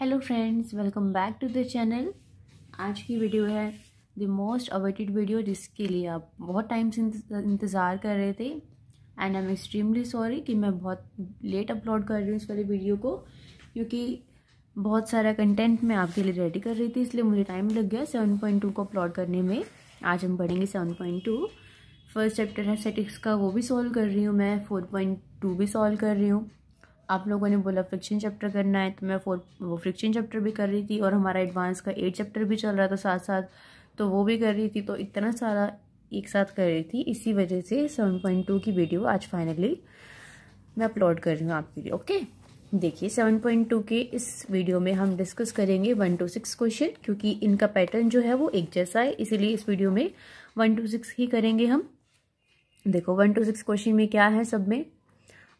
hello friends welcome back to the channel आज की video है द मोस्ट अवेटेड वीडियो जिसके लिए आप बहुत टाइम से इंतज़ार कर रहे थे and I am extremely sorry कि मैं बहुत लेट अपलोड कर रही हूँ इस वाली वीडियो को क्योंकि बहुत सारा कंटेंट मैं आपके लिए रेडी कर रही थी इसलिए मुझे टाइम लग गया सेवन पॉइंट टू को अपलोड करने में आज हम पढ़ेंगे seven point two first chapter है सेटिक्स का वो भी सॉल्व कर रही हूँ मैं फोर पॉइंट टू भी सॉल्व कर रही हूँ आप लोगों ने बोला फ्रिक्शन चैप्टर करना है तो मैं फोर वो फ्रिक्शन चैप्टर भी कर रही थी और हमारा एडवांस का एट चैप्टर भी चल रहा था साथ साथ तो वो भी कर रही थी तो इतना सारा एक साथ कर रही थी इसी वजह से सेवन पॉइंट टू की वीडियो आज फाइनली मैं अपलोड कर रही हूँ आपके लिए ओके देखिए सेवन पॉइंट टू के इस वीडियो में हम डिस्कस करेंगे वन टू सिक्स क्वेश्चन क्योंकि इनका पैटर्न जो है वो एक जैसा है इसीलिए इस वीडियो में वन टू सिक्स ही करेंगे हम देखो वन टू सिक्स क्वेश्चन में क्या है सब में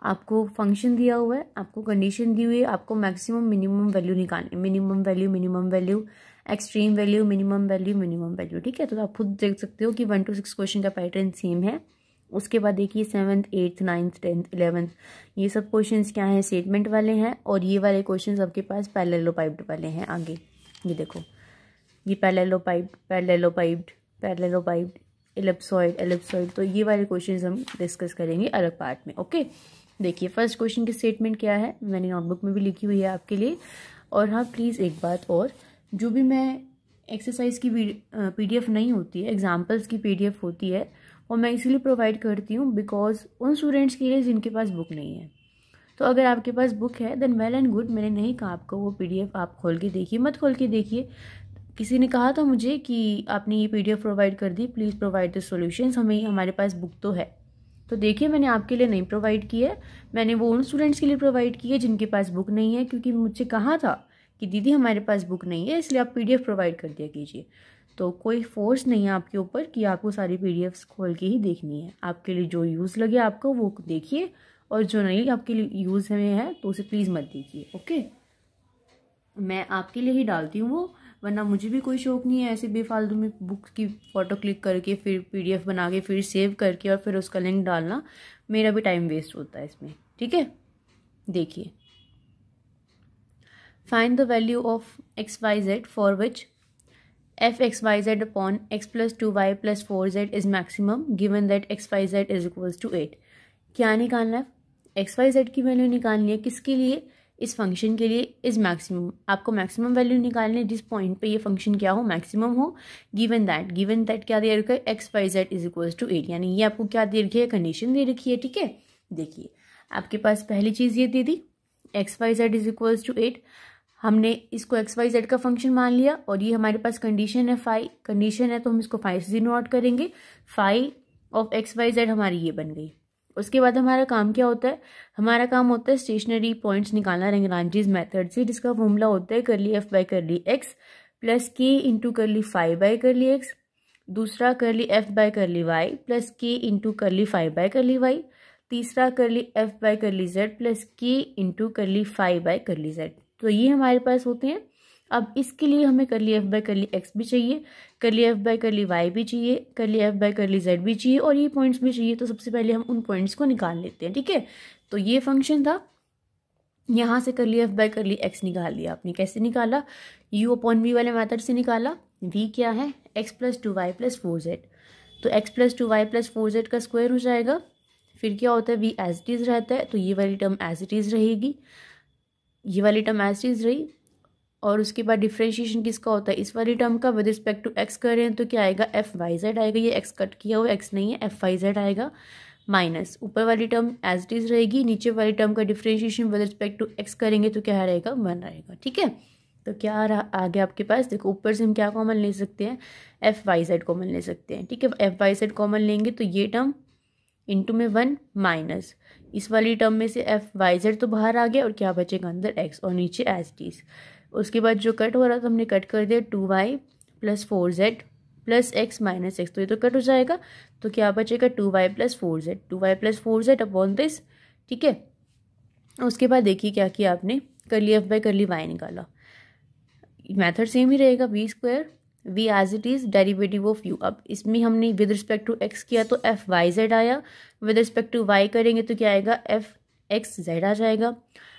आपको फंक्शन दिया हुआ है आपको कंडीशन दी हुई है आपको मैक्सिमम मिनिमम वैल्यू निकालने minimum value minimum value extreme value minimum value minimum value ठीक है तो आप खुद देख सकते हो कि वन टू सिक्स क्वेश्चन का पैटर्न सेम है उसके बाद देखिए seventh eighth ninth tenth eleventh ये सब क्वेश्चन क्या हैं स्टेटमेंट वाले हैं और ये वाले क्वेश्चन आपके पास पैलेलो पाइप्ड वाले हैं आगे ये देखो ये parallelepiped parallelepiped parallelepiped ellipsoid ellipsoid तो ये वाले क्वेश्चन हम डिस्कस करेंगे अलग पार्ट में ओके देखिए फर्स्ट क्वेश्चन की स्टेटमेंट क्या है मैंने नोटबुक में भी लिखी हुई है आपके लिए और हाँ प्लीज़ एक बात और जो भी मैं एक्सरसाइज की पीडीएफ नहीं होती है एग्जाम्पल्स की पीडीएफ होती है वो मैं इसीलिए प्रोवाइड करती हूँ बिकॉज उन स्टूडेंट्स के लिए जिनके पास बुक नहीं है तो अगर आपके पास बुक है देन वेल एंड गुड मैंने नहीं कहा आपको वो पी आप खोल के देखिए मत खोल के देखिए किसी ने कहा था मुझे कि आपने ये पी प्रोवाइड कर दी प्लीज़ प्रोवाइड द सोल्यूशन हमें हमारे पास बुक तो है तो देखिए मैंने आपके लिए नहीं प्रोवाइड की है मैंने वो उन स्टूडेंट्स के लिए प्रोवाइड की है जिनके पास बुक नहीं है क्योंकि मुझसे कहा था कि दीदी हमारे पास बुक नहीं है इसलिए आप पीडीएफ प्रोवाइड कर दिया कीजिए तो कोई फोर्स नहीं है आपके ऊपर कि आपको सारी पी खोल के ही देखनी है आपके लिए जो यूज़ लगे आपको वो देखिए और जो नहीं आपके लिए यूज़ में है तो उसे प्लीज़ मत देखिए ओके मैं आपके लिए ही डालती हूँ वो वरना मुझे भी कोई शौक़ नहीं है ऐसे बेफालतू में बुक की फ़ोटो क्लिक करके फिर पीडीएफ बना के फिर सेव करके और फिर उसका लिंक डालना मेरा भी टाइम वेस्ट होता है इसमें ठीक है देखिए find the value of x y z for which f x y z upon x plus two y plus four z is maximum given that x y z is equals to eight क्या निकालना है x y z की value निकालनी है किसके लिए इस function के लिए इज़ मैक्सिमम आपको मैक्सिमम वैल्यू निकालने जिस पॉइंट पे ये फंक्शन क्या हो मैक्सिमम हो गिवन दैट गिवन दैट क्या दे रखा है x y z is equal to eight यानी ये आपको क्या दे रखी है कंडीशन दे रखी है ठीक है देखिए आपके पास पहली चीज़ ये दे दी x y z is equal to eight हमने इसको एक्स वाई जेड का फंक्शन मान लिया और ये हमारे पास कंडीशन है फाइव कंडीशन है तो हम इसको फाइव से जीरो आउट करेंगे five of x y z हमारी ये बन गई उसके बाद हमारा काम क्या होता है हमारा काम होता है स्टेशनरी पॉइंट्स निकालना रंगरानजीज मेथड से जिसका फॉर्मूला होता है करली एफ बाई करली x plus k into curly five by करली एक्स दूसरा करली एफ बाय करली y plus k into curly five by करली वाई तीसरा curly f by curly z plus k into curly five by curly z तो ये हमारे पास होते हैं अब इसके लिए हमें ली एफ बाय करली एक्स भी चाहिए करली एफ बाय करली वाई भी चाहिए करली एफ बाय करली जेड भी चाहिए और ये पॉइंट्स भी चाहिए तो सबसे पहले हम उन पॉइंट्स को निकाल लेते हैं ठीक है तो ये फंक्शन था यहाँ से ली एफ बाय करली एक्स निकाल लिया आपने कैसे निकाला यू अपॉन वी वाले मैथड से निकाला वी क्या है x plus two y plus four z तो x plus two y plus four z का स्क्वायर हो जाएगा फिर क्या होता है वी एज इट इज़ रहता है तो ये वाली टर्म एज इट इज़ रहेगी ये वाली टर्म एज इट इज़ रही और उसके बाद डिफ्रेंशिएशन किसका होता है इस वाली टर्म का विद रिस्पेक्ट टू एक्स करें तो क्या आएगा एफ वाई जेड आएगा ये एक्स कट किया हुआ एक्स नहीं है एफ वाई जेड आएगा माइनस ऊपर वाली टर्म एज इट इज़ रहेगी नीचे वाली टर्म का differentiation with respect to x करेंगे तो क्या रहेगा वन रहेगा ठीक है तो क्या आ रहा आगे आपके पास देखो ऊपर से हम क्या कॉमन ले सकते हैं एफ वाई जेड कॉमन ले सकते हैं ठीक है एफ वाई जेड कॉमन लेंगे तो ये टर्म इंटू में वन माइनस इस वाली टर्म में से एफ वाई जेड तो बाहर आ गया और क्या बचेगा अंदर एक्स और नीचे एज इज़ उसके बाद जो कट हो रहा था हमने कट कर दिया two y plus four z plus x minus x तो ये तो कट हो जाएगा तो क्या बचेगा two y plus four z two y plus four z upon this ठीक है उसके बाद देखिए क्या किया आपने करली एफ बाई करली वाई निकाला मैथड सेम ही रहेगा v square v as it is derivative of u अब इसमें हमने विद रिस्पेक्ट टू एक्स किया तो एफ वाई जेड आया विद रिस्पेक्ट टू वाई करेंगे तो क्या आएगा एफ एक्स जेड आ जाएगा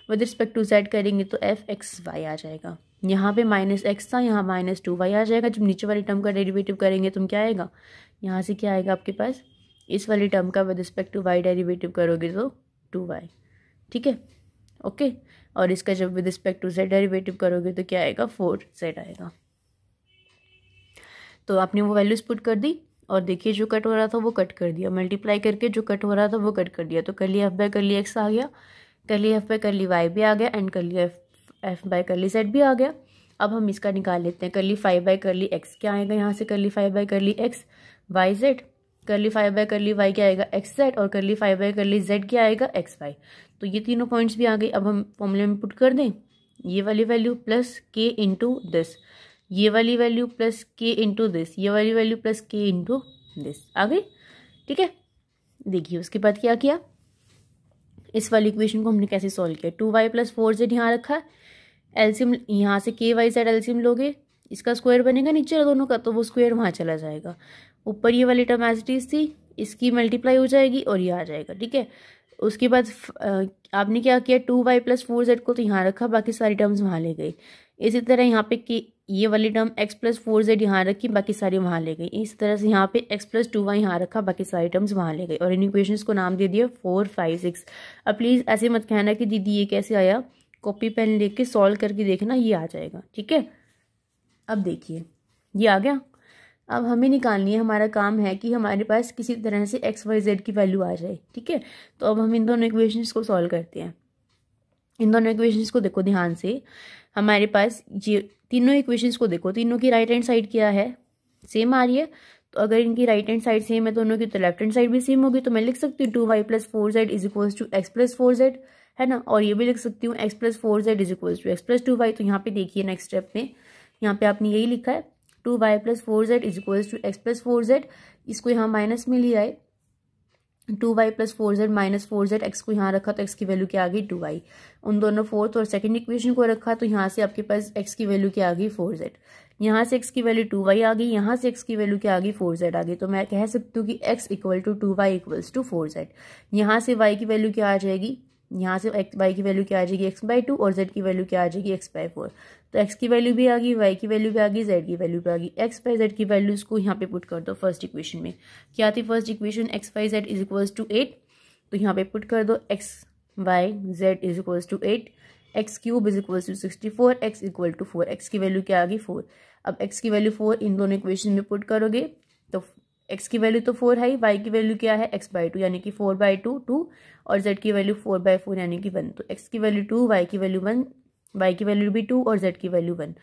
विद रिस्पेक्ट टू जेड करेंगे तो एफ एक्स वाई आ जाएगा यहाँ पे माइनस एक्स था यहाँ माइनस टू वाई आ जाएगा जब नीचे वाली टर्म का डेरिवेटिव करेंगे तुम तो क्या आएगा यहाँ से क्या आएगा आपके पास इस वाली टर्म का with respect to y derivative करोगे तो टू वाई ठीक है ओके और इसका जब with respect to z derivative करोगे तो क्या आएगा फोर जेड आएगा तो आपने वो वैल्यूज़ पुट कर दी और देखिए जो कट हो रहा था वो कट कर दिया मल्टीप्लाई करके जो कट हो रहा था वो कट कर दिया तो कर लिया एफ बाय कर लिया एक्स आ गया करली एफ बाई करली वाई भी आ गया and curly f f by curly z भी आ गया अब हम इसका निकाल लेते हैं करली फाइव बाई करली एक्स क्या आएगा यहाँ से करली फाइव बाई करली x y z curly five by करली वाई क्या आएगा एक्स जेड और करली फाइव बाई करली जेड क्या आएगा एक्स वाई तो ये तीनों पॉइंट्स भी आ गई अब हम फॉर्मूले में पुट कर दें ये वाली value plus k into this ये वाली value plus k into this ये वाली value plus k into this आ गई ठीक है देखिए उसके बाद क्या किया इस वाली इक्वेशन को हमने कैसे सॉल्व किया two y plus four z यहाँ रखा एल्सियम यहाँ से के वाई जेड एल्सियम लोगे इसका स्क्वायर बनेगा नीचे दोनों का तो वो स्क्वायर वहाँ चला जाएगा ऊपर ये वाली टर्म एजिटीज थी इसकी मल्टीप्लाई हो जाएगी और ये आ जाएगा ठीक है उसके बाद आपने क्या किया two y plus four z को तो यहाँ रखा बाकी सारी टर्म्स वहाँ ले गई इसी तरह यहाँ पे कि ये वाली term x plus four z यहाँ रखी बाकी सारी वहाँ ले गई इस तरह से यहाँ पे x प्लस टू वाई यहाँ रखा बाकी सारी टर्म्स वहाँ ले गई और इन इक्वेशन को नाम दे दिया फोर फाइव सिक्स अब प्लीज़ ऐसे मत कहना कि दीदी ये कैसे आया कॉपी पेन लेके सॉल्व करके देखना ये आ जाएगा ठीक है अब देखिए ये आ गया अब हमें निकालनी है हमारा काम है कि हमारे पास किसी तरह से एक्स वाई जेड की वैल्यू आ जाए ठीक है तो अब हम इन दोनों इक्वेशन को सॉल्व करते हैं इन दोनों इक्वेशंस को देखो ध्यान से हमारे पास ये तीनों इक्वेशंस को देखो तीनों की राइट हैंड साइड क्या है सेम आ रही है तो अगर इनकी राइट हैंड साइड सेम है दोनों की तो लेफ्ट हैंड साइड भी सेम होगी तो मैं लिख सकती हूँ two y plus four z is equals to x plus four z है ना और ये भी लिख सकती हूँ x plus four z is equals to x plus two y तो यहाँ पे देखिए नेक्स्ट स्टेप में यहाँ पे आपने यही लिखा है two y plus four z is equals to x plus four z इसको यहाँ माइनस में लिया है two y plus four z minus four z x को यहाँ रखा तो एक्स की वैल्यू क्या आ गई टू वाई उन दोनों फोर्थ और सेकंड इक्वेशन को रखा तो यहाँ से आपके पास एक्स की वैल्यू क्या आ गई फोर जेड यहाँ से एक्स की वैल्यू टू वाई आ गई यहाँ से एक्स की वैल्यू क्या आ गई फोर जेड आ गई तो मैं कह सकती हूँ कि x equal to two y equals to four z यहाँ से वाई की वैल्यू क्या आ जाएगी यहाँ से एक्स वाई की वैल्यू क्या आ जाएगी एक्स बाई टू और जेड की वैल्यू क्या आ जाएगी एक्स बाई फोर तो एक्स की वैल्यू भी आ गई वाई की वैल्यू भी आ गई जेड की वैल्यू भी आ गई एक्स वाई जेड की वैल्यू इसको यहाँ पे पुट कर दो फर्स्ट इक्वेशन में क्या थी first equation x y z is equals to eight तो यहाँ पे पुट कर दो x y z is equals to eight x cube is equals to sixty four x equal to four x की value क्या आ गई फोर अब एक्स की वैल्यू फोर इन दोनों इक्वेशन में पुट करोगे तो एक्स की वैल्यू तो फोर है वाई की वैल्यू क्या है एक्स बाई टू यानी कि फोर बाई टू टू और जेड की वैल्यू फोर बाय फोर यानी कि वन तो एक्स की वैल्यू टू वाई की वैल्यू वन वाई की वैल्यू भी टू और जेड की वैल्यू वन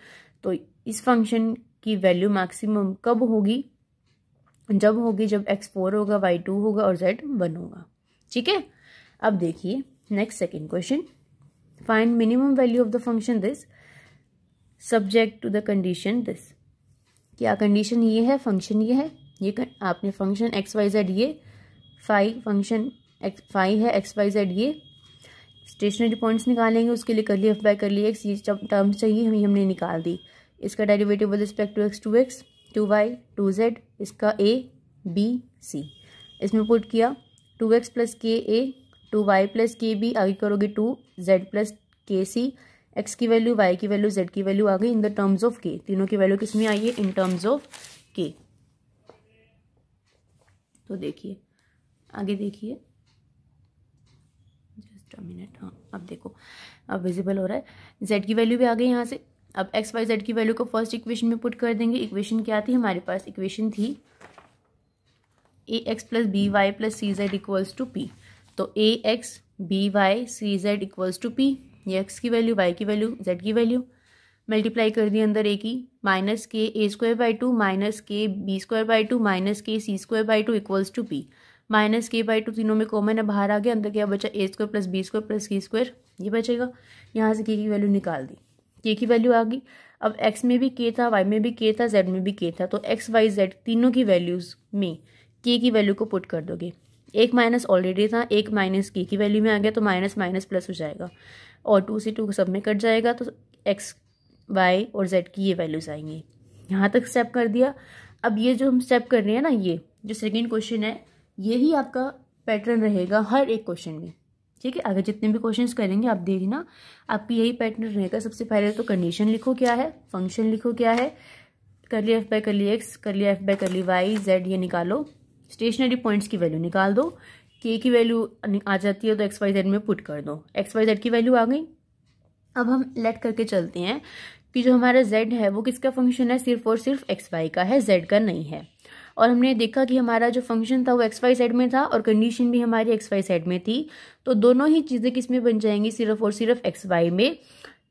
तो इस फंक्शन की वैल्यू मैक्सिमम कब होगी जब होगी जब एक्स फोर होगा वाई टू होगा और जेड वन होगा ठीक है अब देखिए next second question find minimum value of the function this subject to the condition this क्या कंडीशन ये है फंक्शन ये है ये कर, आपने फंक्शन एक्स वाई जेड ये फाइव फंक्शन एक्स फाइव है एक्स वाई जेड ये स्टेशनरी पॉइंट्स निकालेंगे उसके लिए कर लिए एफ बाई लिए एक्स ये टर्म्स चाहिए हमें हमने निकाल दी इसका derivative with respect to x two x two y two z इसका ए बी सी इसमें पुट किया to x plus k a two y plus k b आगे करोगे two z plus k c x की value y की value z की value आ गई इन द टर्म्स ऑफ के तीनों की वैल्यू किसमें आई है इन टर्म्स ऑफ के तो देखिए आगे देखिए एक्स्ट्रा मिनट हाँ अब देखो अब विजिबल हो रहा है जेड की वैल्यू भी आ गई यहाँ से अब एक्स वाई जेड की वैल्यू को फर्स्ट इक्वेशन में पुट कर देंगे इक्वेशन क्या थी हमारे पास इक्वेशन थी a x plus b y plus c z equals to p तो a x b y c z equals to p ये एक्स की वैल्यू वाई की वैल्यू जेड की वैल्यू मल्टीप्लाई कर दी अंदर ए की minus k a square by two minus k b square by two minus k c square by two equals to p minus k by two तीनों में common है बाहर आ गया अंदर क्या बचा a square plus b square plus की square ये बचेगा यहाँ से के की वैल्यू निकाल दी के की वैल्यू आ गई अब एक्स में भी के था वाई में भी के था जेड में भी के था तो एक्स वाई जेड तीनों की वैल्यूज़ में के की वैल्यू को पुट कर दोगे एक माइनस ऑलरेडी था एक माइनस के की वैल्यू में आ गया तो माइनस माइनस प्लस हो जाएगा और टू से टू सब में कट जाएगा तो एक्स वाई और जेड की ये वैल्यूज़ आएंगी यहाँ तक स्टेप कर दिया अब ये जो हम स्टेप कर रहे हैं ना ये जो सेकेंड क्वेश्चन है यही आपका पैटर्न रहेगा हर एक क्वेश्चन में ठीक है अगर जितने भी क्वेश्चंस करेंगे आप देखना आपकी यही पैटर्न रहेगा सबसे पहले तो कंडीशन लिखो क्या है फंक्शन लिखो क्या है करली एफ बाय लिया x curly f by लिया वाई जेड ये निकालो स्टेशनरी पॉइंट्स की वैल्यू निकाल दो के की वैल्यू आ जाती है तो एक्स वाई जेड में पुट कर दो एक्स वाई जेड की वैल्यू आ गई अब हम लेट करके चलते हैं कि जो हमारा जेड है वो किसका फंक्शन है सिर्फ और सिर्फ एक्स वाई का है जेड का नहीं है और हमने देखा कि हमारा जो फंक्शन था वो एक्स वाई साइड में था और कंडीशन भी हमारी एक्स वाई साइड में थी तो दोनों ही चीज़ें किस में बन जाएंगी सिर्फ और सिर्फ एक्स वाई में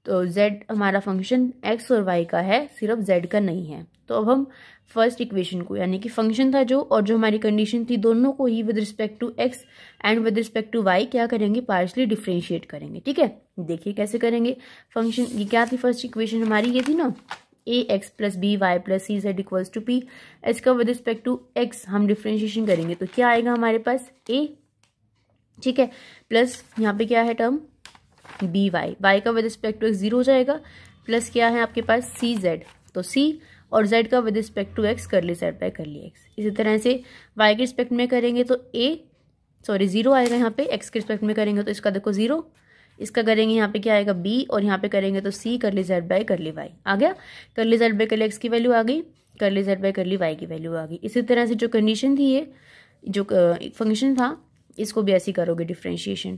तो जेड हमारा फंक्शन एक्स और वाई का है सिर्फ जेड का नहीं है तो अब हम फर्स्ट इक्वेशन को यानी कि फंक्शन था जो और जो हमारी कंडीशन थी दोनों को ही with respect to x and with respect to y क्या करेंगे पार्शली डिफ्रेंशिएट करेंगे ठीक है देखिए कैसे करेंगे फंक्शन ये क्या थी फर्स्ट इक्वेशन हमारी ये थी ना a x plus b y plus c z equals to p इसका विद रिस्पेक्ट टू एक्स हम डिफ्रेंशिएशन करेंगे तो क्या आएगा हमारे पास ए ठीक है प्लस यहाँ पे क्या है टर्म बी वाई वाई का with respect to x zero हो जाएगा प्लस क्या है आपके पास सी जेड तो सी और जेड का विद रिस्पेक्ट टू एक्स कर ली जेड बाई कर ली एक्स इसी तरह से वाई के रिस्पेक्ट में करेंगे तो ए सॉरी जीरो आएगा यहाँ पे एक्स के रिस्पेक्ट में करेंगे तो इसका देखो जीरो इसका करेंगे यहाँ पे क्या आएगा बी और यहाँ पे करेंगे तो सी करली जेड बाई करली वाई आ गया करली जेड बाई करली एक्स की वैल्यू आ गई ली जेड बाई करली वाई की वैल्यू आ गई इसी तरह से जो कंडीशन थी ये जो फंक्शन था इसको भी ऐसी करोगे डिफ्रेंशिएशन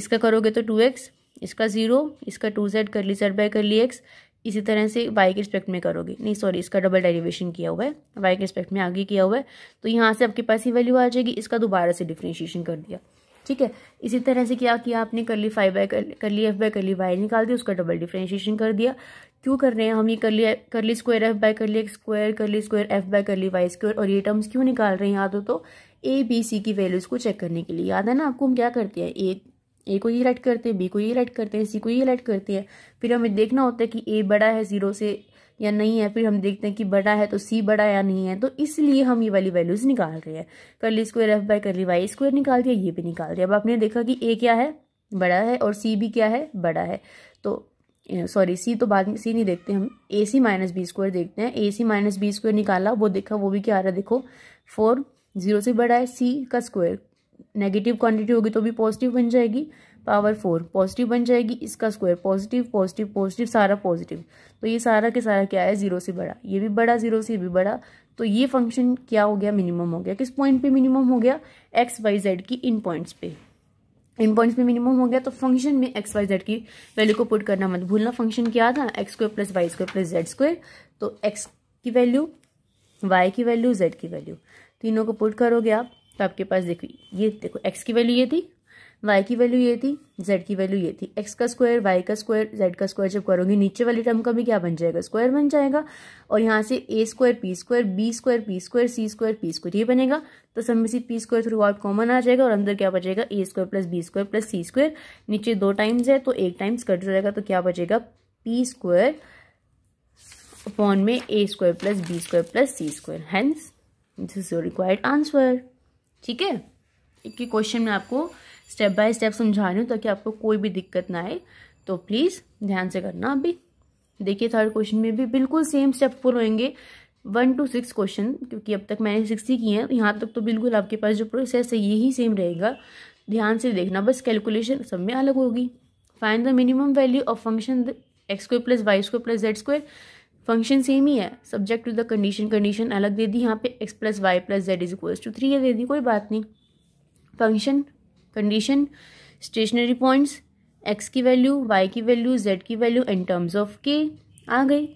इसका करोगे तो टू एक्स इसका ज़ीरो इसका टू जेड ली जेड बाई करली एक्स इसी तरह से y के रिस्पेक्ट में करोगे नहीं सॉरी इसका डबल डेरिवेशन किया हुआ है y के रिस्पेक्ट में आगे किया हुआ है तो यहाँ से आपके पास ही वैल्यू आ जाएगी इसका दोबारा से डिफ्रेंशिएशन कर दिया ठीक है इसी तरह से क्या किया आपने ली five by curly f by ली वाई निकाल दी उसका डबल डिफ्रेंशिएशन कर दिया क्यों कर रहे हैं हम ये कर curly square f by curly x square ली स्क्वायर एफ बाय करली वाई स्क्वायर और ये टर्म्स क्यों निकाल रहे हैं याद हो तो ए बी सी की वैल्यूज़ को चेक करने के लिए याद है ना आपको हम क्या करते हैं ए ए को ये रेड करते हैं बी को ये रेड करते हैं सी को ये रेड करते हैं फिर हमें देखना होता है कि ए बड़ा है जीरो से या नहीं है फिर हम देखते हैं कि बड़ा है तो सी बड़ा या नहीं है तो इसलिए हम ये वाली वैल्यूज निकाल रहे हैं कल स्क्वायर एफ बाय करली वाई स्क्वायर निकाल दिया ये भी निकाल दिया अब आपने देखा कि ए क्या है बड़ा है और सी भी क्या है बड़ा है तो सॉरी सी तो बाद में सी नहीं देखते हम a c minus b square देखते हैं a c minus b square निकाला वो देखा वो भी क्या आ रहा है देखो फोर जीरो से बड़ा है सी का स्क्वायर नेगेटिव क्वांटिटी होगी तो भी पॉजिटिव बन जाएगी पावर फोर पॉजिटिव बन जाएगी इसका स्क्वायर पॉजिटिव पॉजिटिव पॉजिटिव सारा पॉजिटिव तो ये सारा के सारा क्या है जीरो से बड़ा ये भी बड़ा जीरो से भी बड़ा तो ये फंक्शन क्या हो गया मिनिमम हो गया किस पॉइंट पे मिनिमम हो गया एक्स वाई जेड की इन पॉइंट्स पे इन पॉइंट्स में मिनिमम हो गया तो फंक्शन में एक्स वाई जेड की वैल्यू को पुट करना मत भूलना फंक्शन क्या था x square plus y square plus z square तो एक्स की वैल्यू वाई की वैल्यू जेड की वैल्यू तीनों को पुट करोगे आप तो आपके पास देखिए ये देखो एक्स की वैल्यू ये थी वाई की वैल्यू ये थी जेड की वैल्यू ये थी एक्स का स्क्वायर वाई का स्क्वायर जेड का स्क्वायर जब करोगे नीचे वाली टर्म का भी क्या बन जाएगा स्क्वायर बन जाएगा और यहाँ से a square p square b square p square c square p square ये बनेगा तो सब में से p square throughout common आ जाएगा और अंदर क्या बचेगा a square plus b square plus c square नीचे दो टाइम्स है तो एक टाइम्स कट जाएगा तो क्या बचेगा पी स्क्वायर अपॉन में a square plus b square plus c square hence this is your required answer ठीक है एक क्वेश्चन में आपको स्टेप बाय स्टेप समझा रही हूँ ताकि आपको कोई भी दिक्कत ना आए तो प्लीज़ ध्यान से करना अभी देखिए थर्ड क्वेश्चन में भी बिल्कुल सेम स्टेप फॉलो होंगे वन टू सिक्स क्वेश्चन क्योंकि अब तक मैंने सिक्स ही किए हैं यहाँ तक तो बिल्कुल आपके पास जो प्रोसेस है यही सेम रहेगा ध्यान से देखना बस कैलकुलेशन सब में अलग होगी find the minimum value of function x square plus y square plus z square function same ही है subject to the condition condition अलग दे दी यहाँ पे x plus y plus z is equals to three दे दी कोई बात नहीं function condition stationary points x की वैल्यू वाई की वैल्यू जेड की value in terms of k आ गई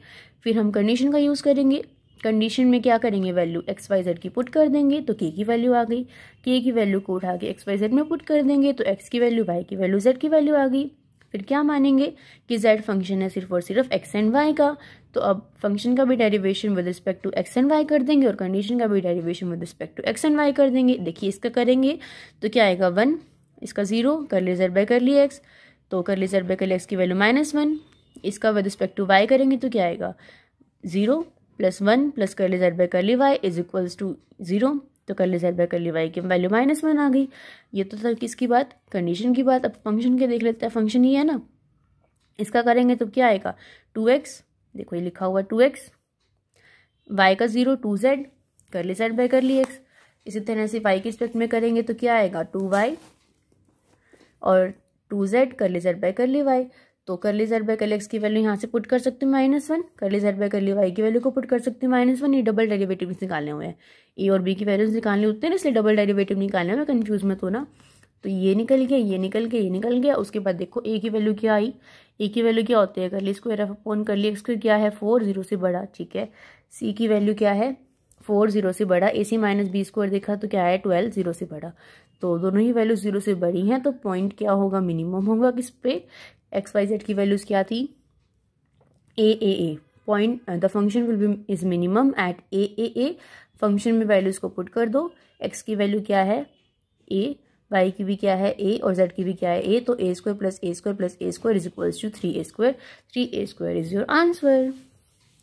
फिर हम कंडीशन का यूज़ करेंगे कंडीशन में क्या करेंगे वैल्यू एक्स वाई जेड की पुट कर देंगे तो के की वैल्यू आ गई के की वैल्यू को उठा के एक्स वाई जेड में पुट कर देंगे तो एक्स की वैल्यू वाई की वैल्यू जेड की वैल्यू आ गई फिर क्या मानेंगे कि जेड फंक्शन है सिर्फ और सिर्फ एक्स एंड वाई का तो अब फंक्शन का भी derivation with respect to x and y कर देंगे और कंडीशन का भी derivation with respect to x and y कर देंगे देखिए इसका करेंगे तो क्या आएगा वन इसका ज़ीरो कर ली जेड तो बाई कर ली एक्स तो कर ली जेड बाई कर ली एक्स की वैल्यू माइनस वन इसका विद रिस्पेक्ट टू वाई करेंगे तो क्या आएगा ज़ीरो प्लस वन प्लस कर ली जेड तो बाई कर ली y is equals to zero तो कर ली जेड बाई कर ली वाई की वैल्यू माइनस वन आ गई ये तो था किसकी बात कंडीशन की बात अब फंक्शन के देख लेते हैं फंक्शन ही है ना इसका करेंगे तो क्या आएगा टू एक्स देखो ये लिखा हुआ टू एक्स वाई का ज़ीरो टू जेड कर ली जेड बाई कर ली एक्स इसी तरह से वाई के रिस्पेक्ट में करेंगे तो क्या आएगा टू वाई और टू जेड कर ली जेड बाय ली वाई तो ली जेड बाय ली एक्स की वैल्यू यहाँ से पुट कर सकती हूँ माइनस वन ली जेड कर ली वाई की वैल्यू को पुट कर सकती हूँ माइनस वन ये डबल डेरिवेटिव निकालने हुए हैं ए और बी की वैल्यूज निकालने होते हैं इसलिए डबल डेरिवेटिव निकालने में कन्फ्यूज मत होना तो ये निकल गया ये निकल गया ये निकल गया उसके बाद देखो ए की वैल्यू क्या आई ए की वैल्यू क्या होती है करली square f upon curly x square क्या है फोर जीरो से बड़ा ठीक है सी की वैल्यू क्या है फोर जीरो से बड़ा a c minus b square देखा तो क्या है ट्वेल्व जीरो से बड़ा तो दोनों ही वैल्यू जीरो से बड़ी हैं तो पॉइंट क्या होगा मिनिमम होगा किस पे एक्स वाई जेड की वैल्यूज क्या थी a a a point the function will be is minimum at a a a function में वैल्यूज को पुट कर दो एक्स की वैल्यू क्या है ए वाई की भी क्या है ए और जेड की भी क्या है ए तो a square plus a square plus a square is equals to three a square three a square is your answer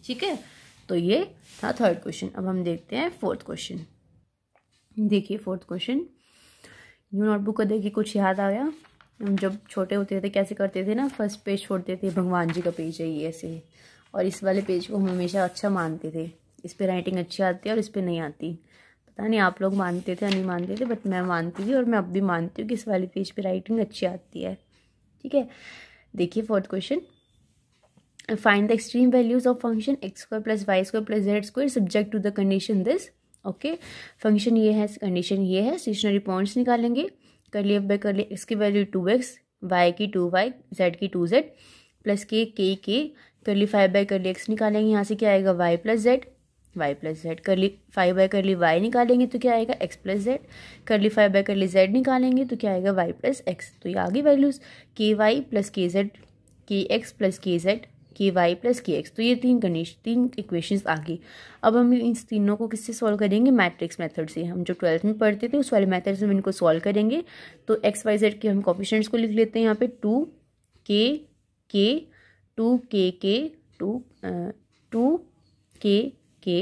ठीक है तो ये था थर्ड क्वेश्चन अब हम देखते हैं फोर्थ क्वेश्चन देखिए फोर्थ क्वेश्चन न्यू नोटबुक को देखिए कुछ याद आ गया हम जब छोटे होते थे कैसे करते थे ना फर्स्ट पेज छोड़ते थे भगवान जी का पेज है ये ऐसे और इस वाले पेज को हम हमेशा अच्छा मानते थे इस पर राइटिंग अच्छी आती है और इस पर नहीं आती पता नहीं आप लोग मानते थे या नहीं मानते थे बट मैं मानती थी और मैं अब भी मानती हूँ कि इस वाले पेज पर राइटिंग अच्छी आती है ठीक है देखिए fourth question find the extreme values of function x square plus y square plus z square subject to the condition this okay function ये है कंडीशन ये है स्टेशनरी पॉइंट्स निकालेंगे कर एफ बाई करली एक्स की वैल्यू टू एक्स वाई की two y z की two z plus k k के करली फाइव बाई करली एक्स निकालेंगे यहाँ से क्या आएगा y plus z y plus z कर ली फाइव बाई करली वाई निकालेंगे तो क्या आएगा x plus z curly five by curly z निकालेंगे तो क्या आएगा वाई प्लस एक्स तो ये आगे values k y plus k z k x plus k z k y plus k x तो ये तीन कंडीशन तीन इक्वेशंस आ गई अब हम इन तीनों को किससे सॉल्व करेंगे मैट्रिक्स मेथड से हम जो ट्वेल्थ में पढ़ते थे उस वाले मैथड से हम इनको सॉल्व करेंगे तो एक्स वाई जेड के हम कॉपिशेंट्स को लिख लेते हैं यहाँ पे टू के के टू के के टू टू के के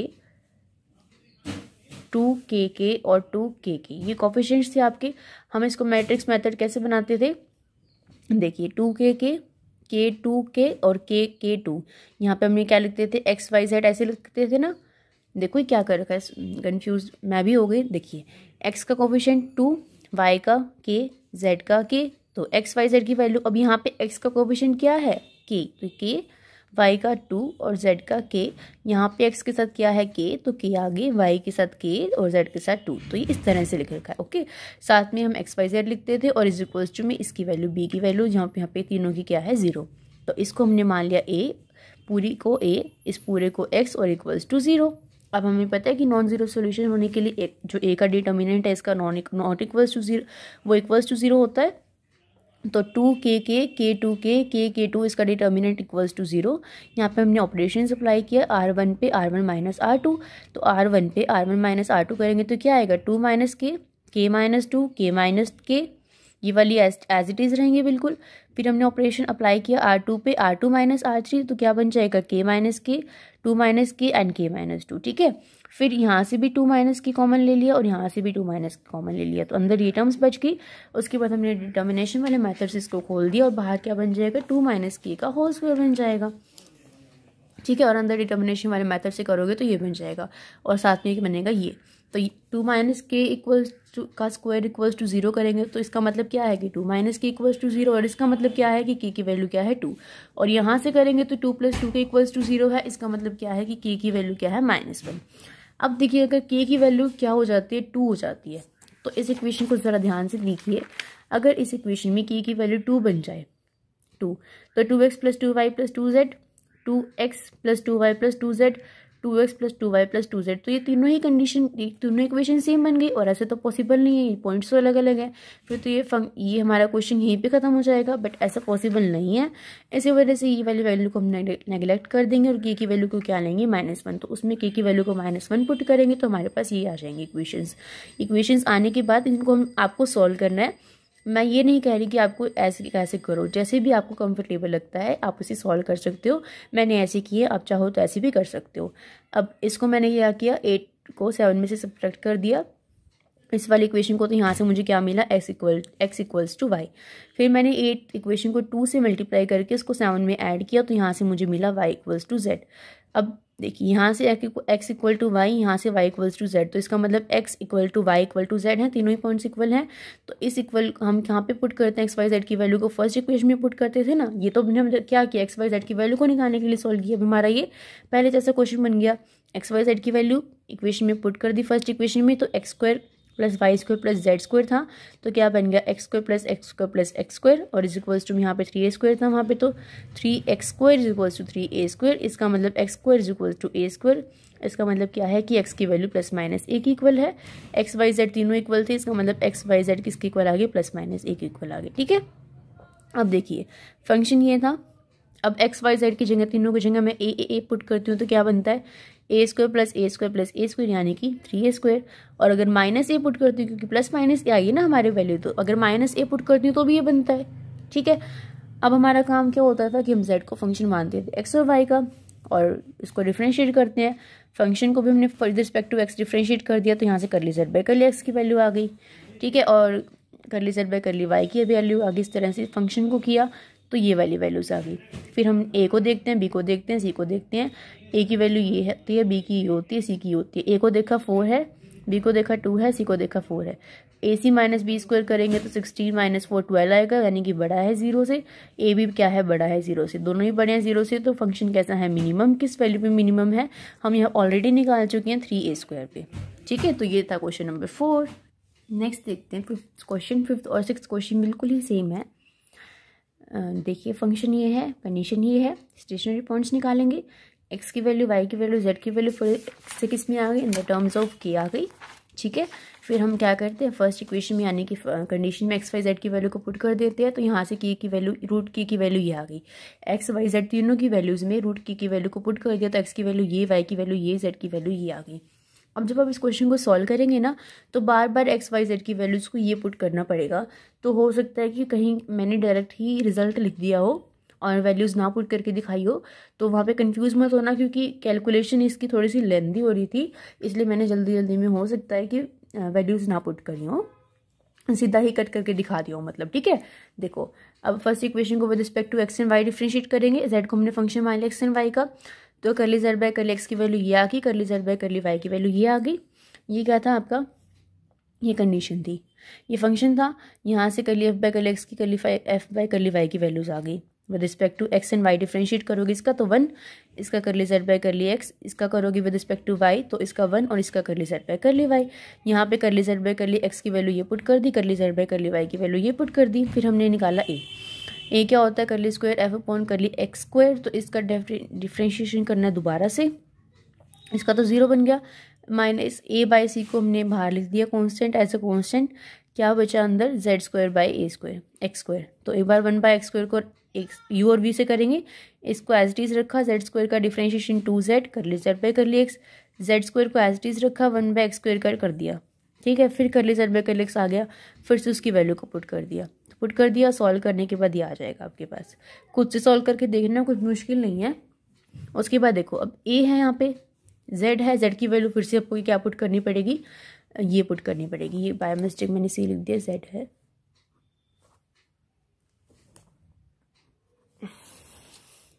टू के के और टू के के ये कॉफिशेंट्स थे आपके हम इसको मैट्रिक्स मेथड कैसे बनाते थे देखिए टू के के के टू के और के के टू यहाँ पे हमने क्या लिखते थे एक्स वाई जेड ऐसे लिखते थे ना देखो क्या कर रखा है कन्फ्यूज मैं भी हो गई देखिए एक्स का कोफिशेंट टू वाई का के जेड का के तो एक्स वाई जेड की वैल्यू अब यहाँ पे एक्स का कोफिशेंट क्या है के तो के वाई का टू और जेड का के यहाँ पे एक्स के साथ क्या है के तो के आगे वाई के साथ के और जेड के साथ टू तो ये इस तरह से लिख रखा है ओके साथ में हम एक्स वाई जेड लिखते थे और इज इक्वल्स टू में इसकी वैल्यू बी की वैल्यू यहाँ पे यहाँ पे तीनों की क्या है ज़ीरो तो इसको हमने मान लिया ए पूरी को ए इस पूरे को एक्स और इक्वल्स टू ज़ीरो अब हमें पता है कि नॉन जीरो सोल्यूशन होने के लिए एक जो ए का डिटर्मिनेंट है इसका non not equals to zero वो इक्वल्स टू जीरो होता है तो टू के के के टू के के के टू इसका डिटर्मिनेंट इक्वल्स टू ज़ीरो यहाँ पे हमने ऑपरेशन अप्लाई किया आर वन पे R one minus R two तो आर वन पे R one minus R two करेंगे तो क्या आएगा टू माइनस के के माइनस टू के माइनस के ये वाली एज एज इट इज़ रहेंगे बिल्कुल फिर हमने ऑपरेशन अप्लाई किया आर टू पे R two minus R three तो क्या बन जाएगा k minus k two minus k and k minus two ठीक है फिर यहाँ से भी टू माइनस की कॉमन ले लिया और यहाँ से भी टू माइनस की कॉमन ले लिया तो अंदर ये टर्म्स बच गई उसके बाद हमने डिटर्मिनेशन वाले मैथड से इसको खोल दिया और बाहर क्या बन जाएगा टू माइनस के का होल स्क्वायर बन जाएगा ठीक है और अंदर डिटर्मिनेशन वाले मैथड से करोगे तो ये बन जाएगा और साथ में बनेगा ये तो two minus k equals to का स्क्वायर इक्वल्स टू जीरो करेंगे तो इसका मतलब क्या है कि two minus k equals to zero और इसका मतलब क्या है कि के की वैल्यू क्या है टू और यहाँ से करेंगे तो two plus two k equals to zero है इसका मतलब क्या है कि के की वैल्यू क्या है माइनस वन अब देखिए अगर के की वैल्यू क्या हो जाती है टू हो जाती है तो इस इक्वेशन को ज़रा ध्यान से देखिए अगर इस इक्वेशन में के की वैल्यू टू बन जाए टू तो two x plus two y plus two z two x plus two y plus two z two x plus two y plus two z तो ये तीनों ही कंडीशन तीनों इक्वेशन सेम बन गई और ऐसे तो पॉसिबल नहीं है ये पॉइंट्स तो अलग अलग है फिर तो ये फंक ये हमारा क्वेश्चन यहीं पे ख़त्म हो जाएगा बट ऐसा पॉसिबल नहीं है इसी वजह से ये वाली वैल्यू को हम नेगलेक्ट कर देंगे और के की वैल्यू को क्या लेंगे माइनस वन तो उसमें के की वैल्यू को माइनस वन पुट करेंगे तो हमारे पास ये आ जाएंगे इक्वेशन इक्वेशन आने के बाद इनको हम आपको सॉल्व करना है मैं ये नहीं कह रही कि आपको ऐसे कैसे करो जैसे भी आपको कंफर्टेबल लगता है आप उसे सॉल्व कर सकते हो मैंने ऐसे किए आप चाहो तो ऐसे भी कर सकते हो अब इसको मैंने क्या किया एट को सेवन में से सब्ट्रैक्ट कर दिया इस वाली इक्वेशन को तो यहाँ से मुझे क्या मिला x equal x equals to y फिर मैंने एट इक्वेशन को टू से मल्टीप्लाई करके उसको सेवन में ऐड किया तो यहाँ से मुझे मिला वाई इक्वल्स टू जेड अब देखिए यहाँ से एक्स इक्वल टू वाई यहाँ से वाई इक्वल्स टू जेड तो इसका मतलब x equal to y equal to z है तीनों ही पॉइंट्स इक्वल हैं तो इस इक्वल हम यहाँ पे पुट करते हैं एक्स वाई जेड की वैल्यू को फर्स्ट इक्वेशन में पुट करते थे ना ये तो हमने क्या किया एक्स वाई जेड की वैल्यू को निकालने के लिए सॉल्व किया हमारा ये पहले जैसा क्वेश्चन बन गया एक्स वाई जेड की वैल्यू इक्वेशन में पुट कर दी फर्स्ट इक्वेशन में तो x square plus y square plus z square था तो क्या बन गया x square plus x square plus x square और इज इक्वल्स टू यहाँ पे थ्री ए स्क्वायर था वहाँ पे तो three x square is equals to three a square इसका मतलब x square is equals to a square इसका मतलब क्या है कि एक्स की वैल्यू प्लस माइनस एक इक्वल है एक्स वाई जेड तीनों इक्वल थे इसका मतलब एक्स वाई जेड किसके इक्वल आ गए प्लस माइनस एक इक्वल आ गए ठीक है अब देखिए फंक्शन ये था अब एक्स वाई जेड की जगह तीनों की जगह मैं ए ए ए पुट करती हूँ तो क्या बनता है a square plus a square plus a square यानी कि थ्री ए स्क्वायर और अगर माइनस ए पुट करती हूँ क्योंकि प्लस माइनस ए आई है ना हमारे वैल्यू तो अगर माइनस ए पुट करती हूँ तो भी ये बनता है ठीक है अब हमारा काम क्या होता था कि हम जेड को फंक्शन मानते थे एक्स और वाई का और इसको डिफ्रेंशिएट करते हैं फंक्शन को भी हमने with respect to x differentiate कर दिया तो यहाँ से कर ली जेड बाई कर ली एक्स की वैल्यू आ गई ठीक है और कर ली जेड बाई कर ली वाई की वैल्यू आ गई इस तरह से फंक्शन को किया तो ये वाली वैल्यूज़ आ गई फिर हम ए को देखते हैं बी को देखते हैं सी को देखते हैं ए की वैल्यू ये होती है बी तो की ये होती है सी की ये होती है ए को देखा फोर है बी को देखा टू है सी को देखा फोर है a c minus b square करेंगे तो सिक्सटीन माइनस फोर ट्वेल्व आएगा यानी कि बड़ा है जीरो से ए भी क्या है बड़ा है जीरो से दोनों ही बड़े हैं जीरो से तो फंक्शन कैसा है मिनिमम किस वैल्यू पे मिनिमम है हम यह ऑलरेडी निकाल चुके हैं थ्री ए स्क्वायर पे ठीक है तो ये था क्वेश्चन नंबर फोर नेक्स्ट देखते हैं फिफ्थ क्वेश्चन फिफ्थ और सिक्स क्वेश्चन बिल्कुल ही सेम है देखिए फंक्शन ये है कंडीशन ये है स्टेशनरी पॉइंट्स निकालेंगे एक्स की वैल्यू वाई की वैल्यू जेड की वैल्यू फिर से किस में आ गई in the terms of k आ गई ठीक है फिर हम क्या करते हैं फर्स्ट इक्वेशन में आने uh, की कंडीशन में एक्स वाई जेड की वैल्यू को पुट कर देते हैं तो यहाँ से के की वैल्यू रूट के की वैल्यू ये आ गई एक्स वाई जेड तीनों की वैल्यूज़ में रूट के की वैल्यू को पुट कर दिया तो एक्स की वैल्यू ये वाई की वैल्यू ये जेड की वैल्यू ये आ गई अब जब आप इस क्वेश्चन को सॉल्व करेंगे ना तो बार बार एक्स वाई जेड की वैल्यूज़ को ये पुट करना पड़ेगा तो हो सकता है कि कहीं मैंने डायरेक्ट ही रिजल्ट लिख दिया हो और वैल्यूज़ ना पुट करके दिखाई हो तो वहाँ पे कंफ्यूज मत होना क्योंकि कैलकुलेशन इसकी थोड़ी सी लेंदी हो रही थी इसलिए मैंने जल्दी जल्दी में हो सकता है कि वैल्यूज़ ना पुट करी हो सीधा ही कट करके दिखा दिया मतलब ठीक है देखो अब फर्स्ट इक्वेशन को with respect to x and y differentiate करेंगे जेड को हमने फंक्शन मान लिया एक्स एंड वाई का तो ली जेड बाय ली एक्स की वैल्यू ये आ गई ली जेड बाय ली वाई की वैल्यू ये आ गई ये क्या था आपका ये कंडीशन थी ये फंक्शन था यहाँ से ली एफ बाय ली एक्स की कर ली एफ बाय करली वाई की वैल्यूज़ आ गई with respect to x and y differentiate करोगे इसका तो वन इसका कर ली सेट बाय कर ली एक्स इसका करोगे विद रिस्पेक्ट टू वाई तो इसका वन और इसका कर ली सेट बाय कर ली वाई यहाँ पे कर ली सेट बाय कर ली एक्स की वैल्यू ये पुट कर दी कर ली सेट बाय कर ली वाई की वैल्यू ये पुट कर दी फिर हमने निकाला ए ए क्या होता है करली स्क्वायर एफ अपॉन ली एक्स स्क्वायर तो इसका डिफ्रेंशिएशन करना है दोबारा से इसका तो ज़ीरो बन गया माइनस ए बाई सी को हमने बाहर लिख दिया कॉन्स्टेंट एज अ कॉन्स्टेंट क्या बचा अंदर z square by a square x square तो एक बार वन बाय एक्स स्क्वायर को एक यू और वी से करेंगे इसको एज डीज रखा जेड स्क्वायर का डिफ्रेंशिएशन टू जेड कर ली जेड बाई कर ली एक्स जेड स्क्वायर को एज डीज रखा वन बाई एक्स स्क्वायर कर दिया ठीक है फिर कर ली जेड बाई कर ली एक्स आ गया फिर से उसकी वैल्यू को पुट कर दिया पुट तो कर दिया सॉल्व करने के बाद ये आ जाएगा आपके पास खुद से सॉल्व करके देखना कुछ मुश्किल नहीं है उसके बाद देखो अब ए है यहाँ पे जेड है जेड की वैल्यू फिर से आपको क्या पुट करनी पड़ेगी ये पुट करनी पड़ेगी ये बाय मिस्टेक मैंने इसी लिख दिया जेड है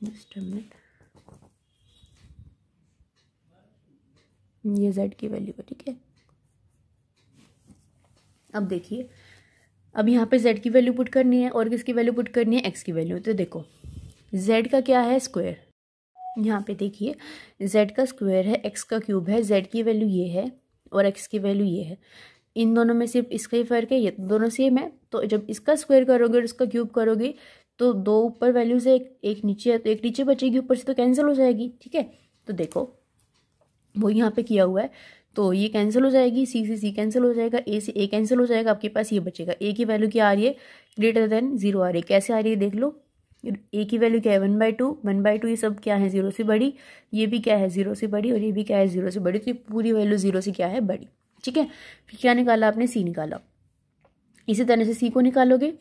जस्ट मिनट ये जेड की वैल्यू है ठीक है अब देखिए अब यहाँ पे जेड की वैल्यू पुट करनी है और किसकी वैल्यू पुट करनी है एक्स की वैल्यू तो देखो जेड का क्या है स्क्वायर यहाँ पे देखिए जेड का स्क्वायर है एक्स का क्यूब है जेड की वैल्यू ये है और एक्स की वैल्यू ये है इन दोनों में सिर्फ इसका ही फर्क है ये दोनों सेम है तो जब इसका स्क्वायर करोगे और इसका क्यूब करोगे तो दो ऊपर वैल्यू से एक, एक नीचे है तो एक नीचे बचेगी ऊपर से तो कैंसिल हो जाएगी ठीक है तो देखो वो यहाँ पे किया हुआ है तो ये कैंसिल हो जाएगी सी से सी कैंसिल हो जाएगा ए से ए कैंसिल हो जाएगा आपके पास ये बचेगा ए की वैल्यू क्या आ रही है ग्रेटर देन जीरो आ रही है कैसे आ रही है देख लो ए की वैल्यू क्या है one by two one by two ये सब क्या है जीरो से बड़ी ये भी क्या है जीरो से बड़ी और ये भी क्या है जीरो से बड़ी तो ये पूरी वैल्यू जीरो से क्या है बड़ी ठीक है फिर क्या निकाला आपने सी निकाला इसी तरह से सी को निकालोगे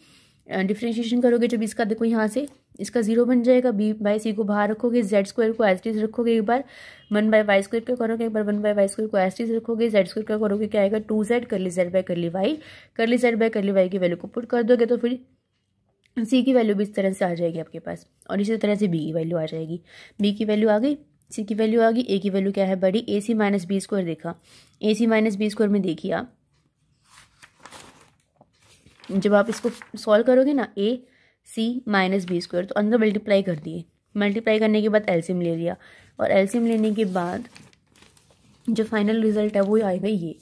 डिफ्रेंशिएशन करोगे जब इसका देखो यहाँ से इसका जीरो बन जाएगा बी बाई सी को बाहर रखोगे जेड स्क्वायर को एस रखोगे एक बार वन बाय वाई स्क्वायर का करोगे एक बार वन बाय वाई स्क्वायर को एस रखोगे जेड स्क्वायर का करोगे क्या आएगा टू जेड करली जेड बाय करली वाई करली जेड बाय करली वाई की वैल्यू को पुट कर दोगे तो फिर सी की वैल्यू भी इस तरह से आ जाएगी आपके पास और इसी तरह से बी की वैल्यू आ जाएगी बी की वैल्यू आ गई सी की वैल्यू आ गई ए की वैल्यू क्या है बड़ी a c minus b square देखा a c minus b square में देखिए आप जब आप इसको सॉल्व करोगे ना a c minus b square तो अंदर मल्टीप्लाई कर दिए मल्टीप्लाई करने के बाद एल्सियम ले लिया और एल्सियम लेने के बाद जो फाइनल रिजल्ट है वो आएगा ये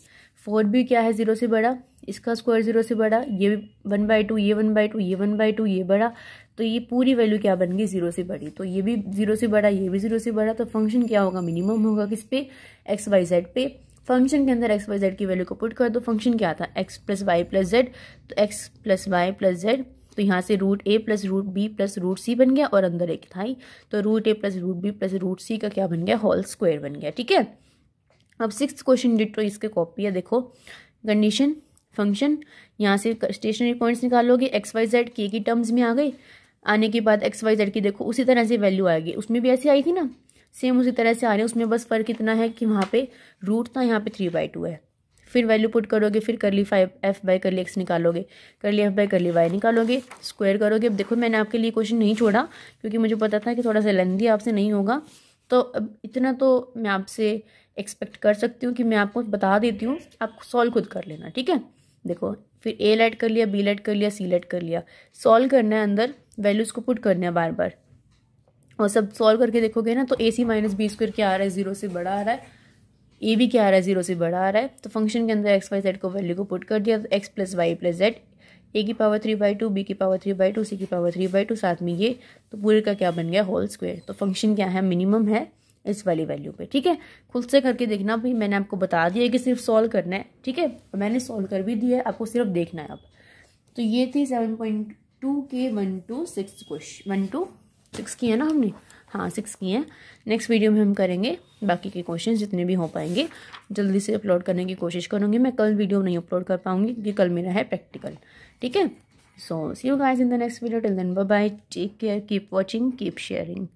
फोर भी क्या है ज़ीरो से बड़ा इसका स्क्वायर ज़ीरो से बड़ा ये वन बाई टू ये वन बाई टू ये वन बाई टू ये बड़ा तो ये पूरी वैल्यू क्या बन गई ज़ीरो से बड़ी तो ये भी ज़ीरो से बड़ा ये भी ज़ीरो से बड़ा तो फंक्शन क्या होगा मिनिमम होगा किस पे एक्स वाई जेड पे फंक्शन के अंदर एक्स वाई जेड की वैल्यू को पुट कर दो फंक्शन क्या था x plus y plus z तो x plus y plus z तो यहाँ से root a plus root b plus root c बन गया और अंदर एक था तो root a plus root b plus root c का क्या बन गया होल स्क्वायर बन गया ठीक है अब सिक्स क्वेश्चन डिटो इसके कॉपी है देखो कंडीशन फंक्शन यहाँ से स्टेशनरी पॉइंट्स निकालोगे एक्स वाई जेड के की टर्म्स में आ गई आने के बाद एक्स वाई जेड की देखो उसी तरह से वैल्यू आएगी उसमें भी ऐसी आई थी ना सेम उसी तरह से आ रहे हैं उसमें बस फ़र्क इतना है कि वहाँ पे रूट था यहाँ पे थ्री बाई टू है फिर वैल्यू पुट करोगे फिर करली फाइव एफ बाई करली एक्स निकालोगे करली एफ बाई करली वाई निकालोगे स्क्वायर करोगे अब देखो मैंने आपके लिए क्वेश्चन नहीं छोड़ा क्योंकि मुझे पता था कि थोड़ा सा लेंदी आपसे नहीं होगा तो अब इतना तो मैं आपसे एक्सपेक्ट कर सकती हूँ कि मैं आपको बता देती हूँ आप सॉल्व खुद कर लेना ठीक है देखो फिर ए लाइट कर लिया बी लाइट कर लिया सी लाइट कर लिया सॉल्व करना है अंदर वैल्यूज़ को पुट करना है बार बार और सब सॉल्व करके देखोगे ना तो a c minus b square क्या आ रहा है ज़ीरो से बड़ा आ रहा है ए भी क्या आ रहा है ज़ीरो से बड़ा आ रहा है तो फंक्शन के अंदर एक्स वाई जेड को वैल्यू को पुट कर दिया तो x plus y plus z a की power three by two b की power three by two c की पावर थ्री बाई टू साथ में ये तो पूरे का क्या बन गया होल स्क्वेयर तो फंक्शन क्या है मिनिमम है इस वाली वैल्यू पे ठीक है खुद से करके देखना भाई मैंने आपको बता दिया कि सिर्फ सॉल्व करना है ठीक है और मैंने सॉल्व कर भी दिया है आपको सिर्फ देखना है अब तो ये थी सेवन पॉइंट टू के one two six question one two six किए हैं ना हमने हाँ सिक्स किए हैं नेक्स्ट वीडियो में हम करेंगे बाकी के क्वेश्चन जितने भी हो पाएंगे जल्दी से अपलोड करने की कोशिश करूँगी मैं कल वीडियो नहीं अपलोड कर पाऊँगी क्योंकि कल मेरा है प्रैक्टिकल ठीक है so see you guys in the next video till then bye bye take care keep watching keep sharing